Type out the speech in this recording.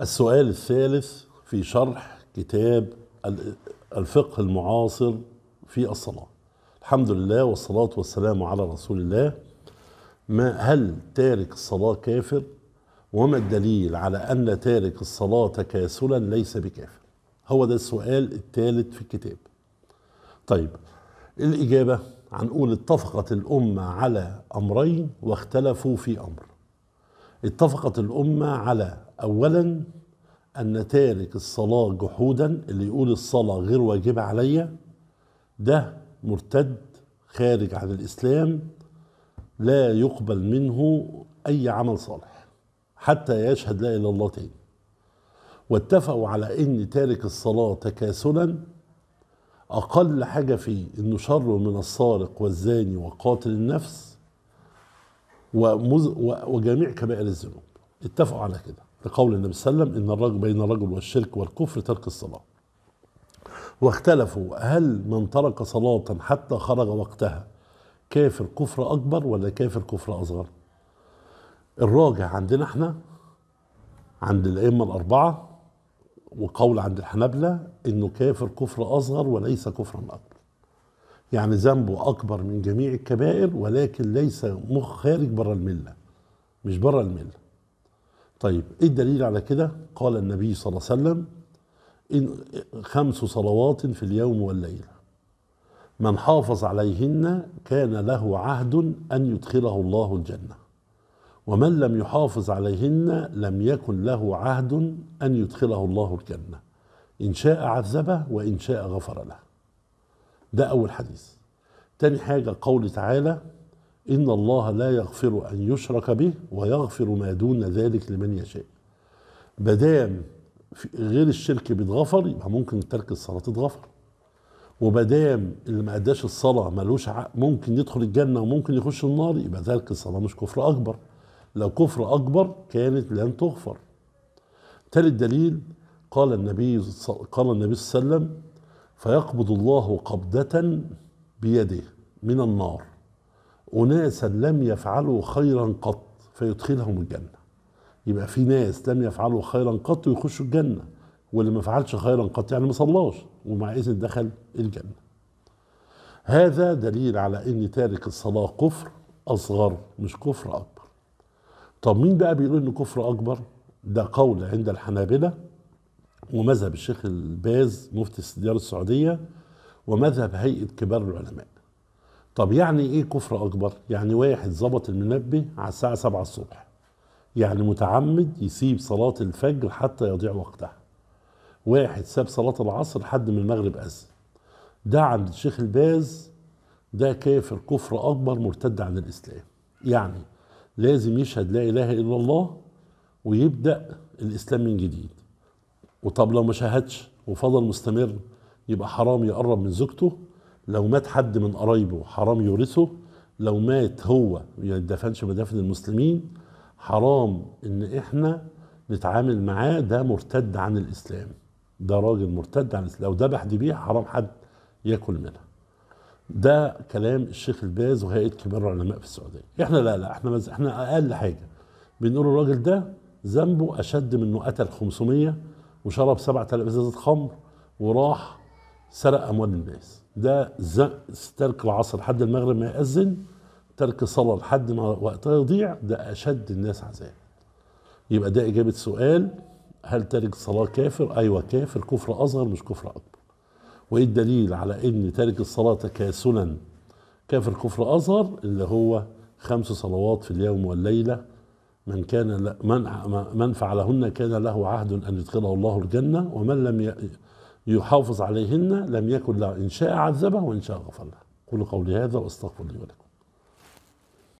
السؤال الثالث في شرح كتاب الفقه المعاصر في الصلاة الحمد لله والصلاة والسلام على رسول الله ما هل تارك الصلاة كافر وما الدليل على أن تارك الصلاة تكاسلا ليس بكافر هو ده السؤال الثالث في الكتاب طيب الإجابة هنقول اتفقت الأمة على أمرين واختلفوا في أمر اتفقت الأمة على أولا أن تارك الصلاة جحودا اللي يقول الصلاة غير واجبة عليا ده مرتد خارج عن الإسلام لا يقبل منه أي عمل صالح حتى يشهد لا إله إلا الله تاني واتفقوا على أن تارك الصلاة تكاسلا أقل حاجة فيه أنه شر من السارق والزاني وقاتل النفس ومز... وجميع كبائر الذنوب اتفقوا على كده لقول النبي صلى الله عليه وسلم ان الرجل بين الرجل والشرك والكفر ترك الصلاه واختلفوا هل من ترك صلاة حتى خرج وقتها كافر كفر أكبر ولا كافر كفر أصغر الراجع عندنا احنا عند الأئمة الأربعة وقول عند الحنابلة إنه كافر كفر أصغر وليس كفرا أكبر يعني ذنبه أكبر من جميع الكبائر ولكن ليس مخ خارج بره الملة مش بره الملة طيب إيه الدليل على كده قال النبي صلى الله عليه وسلم إن خمس صلوات في اليوم والليلة من حافظ عليهن كان له عهد أن يدخله الله الجنة ومن لم يحافظ عليهن لم يكن له عهد أن يدخله الله الجنة إن شاء عذبه وإن شاء غفر له ده أول حديث تاني حاجة قول تعالى إن الله لا يغفر أن يشرك به ويغفر ما دون ذلك لمن يشاء بدام غير الشرك بيتغفر يبقى ممكن ترك الصلاة تتغفر وبدام اللي ما أداش الصلاة ملوش ممكن يدخل الجنة وممكن يخش النار يبقى ترك الصلاة مش كفر أكبر لو كفر أكبر كانت لن تغفر تالت دليل قال النبي قال النبي صلى الله عليه وسلم فيقبض الله قبضة بيده من النار أناسا لم يفعلوا خيرا قط فيدخلهم الجنة يبقى في ناس لم يفعلوا خيرا قط ويخشوا الجنة واللي ما فعلش خيرا قط يعني ما صلاش ومع إذن دخل الجنة هذا دليل على ان تارك الصلاة كفر اصغر مش كفر اكبر طب مين بقى بيقول ان كفر اكبر ده قول عند الحنابلة ومذهب الشيخ الباز مفتي الديار السعودية ومذهب هيئة كبار العلماء طب يعني ايه كفر اكبر يعني واحد ظبط المنبه على الساعة 7 الصبح يعني متعمد يسيب صلاة الفجر حتى يضيع وقتها واحد ساب صلاة العصر لحد من المغرب أذن ده عند الشيخ الباز ده كافر كفر أكبر مرتد عن الإسلام يعني لازم يشهد لا إله إلا الله ويبدأ الإسلام من جديد وطب لو ما شاهدش وفضل مستمر يبقى حرام يقرب من زوجته لو مات حد من قرايبه حرام يورثه لو مات هو يعني دفنش مدافن المسلمين حرام ان احنا نتعامل معاه ده مرتد عن الاسلام ده راجل مرتد عن الاسلام لو ذبح ذبيحه حرام حد ياكل منها ده كلام الشيخ الباز وهيئه كبار العلماء في السعوديه احنا لا لا احنا احنا اقل حاجه بنقول الراجل ده ذنبه اشد من انه قتل 500 وشرب سبع ازازه خمر وراح سرق اموال الناس ده ترك العصر لحد المغرب ما يأذن ترك صلاة لحد ما وقتها يضيع ده أشد الناس عذاب يبقى ده إجابة سؤال هل تارك الصلاة كافر؟ أيوة كافر كفر أصغر مش كفر أكبر وإيه الدليل على إن تارك الصلاة تكاسلا كافر كفر أصغر اللي هو خمس صلوات في اليوم والليلة من كان من من فعلهن كان له عهد ان يدخله الله الجنه ومن لم يحافظ عليهن لم يكن له ان شاء عذبه وان شاء غفر له قولوا قولي هذا واستغفر لي ولكم